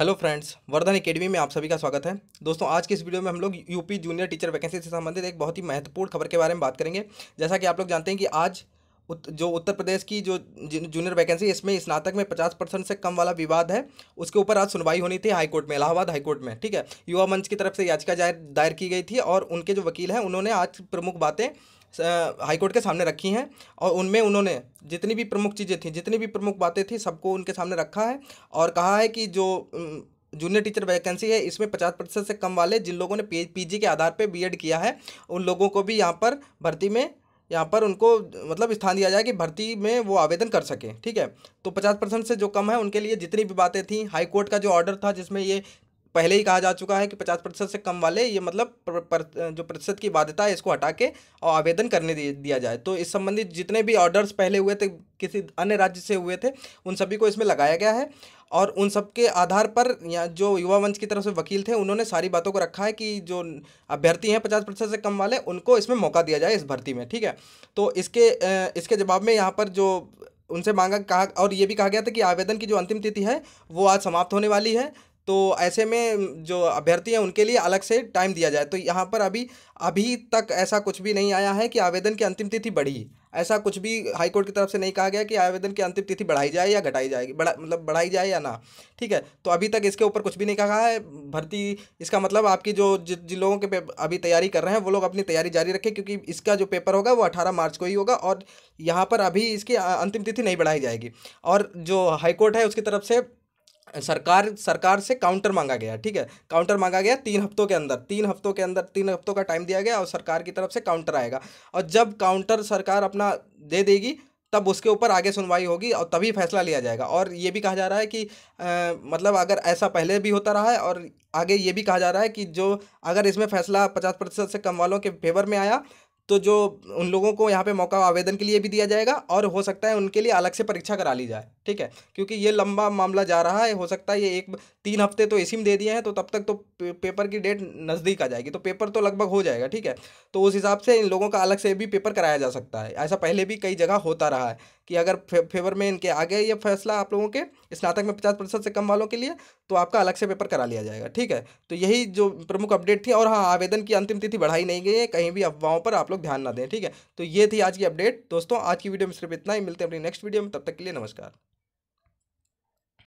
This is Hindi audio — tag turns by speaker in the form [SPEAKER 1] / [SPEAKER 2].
[SPEAKER 1] हेलो फ्रेंड्स वर्धन एकेडमी में आप सभी का स्वागत है दोस्तों आज के इस वीडियो में हम लोग यूपी जूनियर टीचर वैकेंसी से संबंधित एक बहुत ही महत्वपूर्ण खबर के बारे में बात करेंगे जैसा कि आप लोग जानते हैं कि आज उत, जो उत्तर प्रदेश की जो जूनियर वैकेंसी इसमें स्नातक में पचास परसेंट से कम वाला विवाद है उसके ऊपर आज सुनवाई होनी थी हाईकोर्ट में इलाहाबाद हाईकोर्ट में ठीक है युवा मंच की तरफ से याचिका दायर की गई थी और उनके जो वकील हैं उन्होंने आज प्रमुख बातें हाईकोर्ट के सामने रखी हैं और उनमें उन्होंने जितनी भी प्रमुख चीज़ें थी जितनी भी प्रमुख बातें थी सबको उनके सामने रखा है और कहा है कि जो जूनियर टीचर वैकेंसी है इसमें पचास प्रतिशत से कम वाले जिन लोगों ने पीजी के आधार पर बीएड किया है उन लोगों को भी यहाँ पर भर्ती में यहाँ पर उनको मतलब स्थान दिया जाए कि भर्ती में वो आवेदन कर सकें ठीक है तो पचास परसेंट से जो कम है उनके लिए जितनी भी बातें थी हाई कोर्ट का जो ऑर्डर था जिसमें ये पहले ही कहा जा चुका है कि पचास प्रतिशत से कम वाले ये मतलब पर, पर, जो प्रतिशत की बाध्यता है इसको हटा के और आवेदन करने दिया जाए तो इस संबंधी जितने भी ऑर्डर्स पहले हुए थे किसी अन्य राज्य से हुए थे उन सभी को इसमें लगाया गया है और उन सब के आधार पर या जो युवा मंच की तरफ से वकील थे उन्होंने सारी बातों को रखा है कि जो अभ्यर्थी हैं पचास प्रतिशत से कम वाले उनको इसमें मौका दिया जाए इस भर्ती में ठीक है तो इसके इसके जवाब में यहाँ पर जो उनसे मांगा कहा और ये भी कहा गया था कि आवेदन की जो अंतिम तिथि है वो आज समाप्त होने वाली है तो ऐसे में जो अभ्यर्थी हैं उनके लिए अलग से टाइम दिया जाए तो यहाँ पर अभी अभी तक ऐसा कुछ भी नहीं आया है कि आवेदन की अंतिम तिथि बढ़ी ऐसा कुछ भी हाईकोर्ट की तरफ से नहीं कहा गया कि आवेदन की अंतिम तिथि बढ़ाई जाए या घटाई जाएगी बढ़ा मतलब बढ़ाई जाए या ना ठीक है तो अभी तक इसके ऊपर कुछ भी नहीं कहा है भर्ती इसका मतलब आपकी जो जिन लोगों के अभी तैयारी कर रहे हैं वो लोग अपनी तैयारी जारी रखें क्योंकि इसका जो पेपर होगा वो अठारह मार्च को ही होगा और यहाँ पर अभी इसकी अंतिम तिथि नहीं बढ़ाई जाएगी और जो हाईकोर्ट है उसकी तरफ से सरकार सरकार से काउंटर मांगा गया ठीक है काउंटर मांगा गया तीन हफ्तों के अंदर तीन हफ्तों के अंदर तीन हफ्तों का टाइम दिया गया और सरकार की तरफ से काउंटर आएगा और जब काउंटर सरकार अपना दे देगी तब उसके ऊपर आगे सुनवाई होगी और तभी फैसला लिया जाएगा और ये भी कहा जा रहा है कि आ, मतलब अगर ऐसा पहले भी होता रहा है और आगे ये भी कहा जा रहा है कि जो अगर इसमें फैसला पचास प्रतिशत से कम वालों के फेवर में आया तो जो उन लोगों को यहाँ पे मौका आवेदन के लिए भी दिया जाएगा और हो सकता है उनके लिए अलग से परीक्षा करा ली जाए ठीक है क्योंकि ये लंबा मामला जा रहा है हो सकता है ये एक तीन हफ्ते तो इसी में दे दिए हैं तो तब तक तो पेपर की डेट नज़दीक आ जाएगी तो पेपर तो लगभग हो जाएगा ठीक है तो उस हिसाब से इन लोगों का अलग से भी पेपर कराया जा सकता है ऐसा पहले भी कई जगह होता रहा है कि अगर फेवर में इनके आ गया ये फैसला आप लोगों के स्नातक में पचास प्रतिशत से कम वालों के लिए तो आपका अलग से पेपर करा लिया जाएगा ठीक है तो यही जो प्रमुख अपडेट थी और हाँ आवेदन की अंतिम तिथि बढ़ाई नहीं गई है कहीं भी अफवाहों पर आप लोग लोग ध्यान ना दें ठीक है तो ये थी आज की अपडेट दोस्तों आज की वीडियो में सिर्फ इतना ही मिलते हैं अपनी नेक्स्ट वीडियो में तब तक के लिए नमस्कार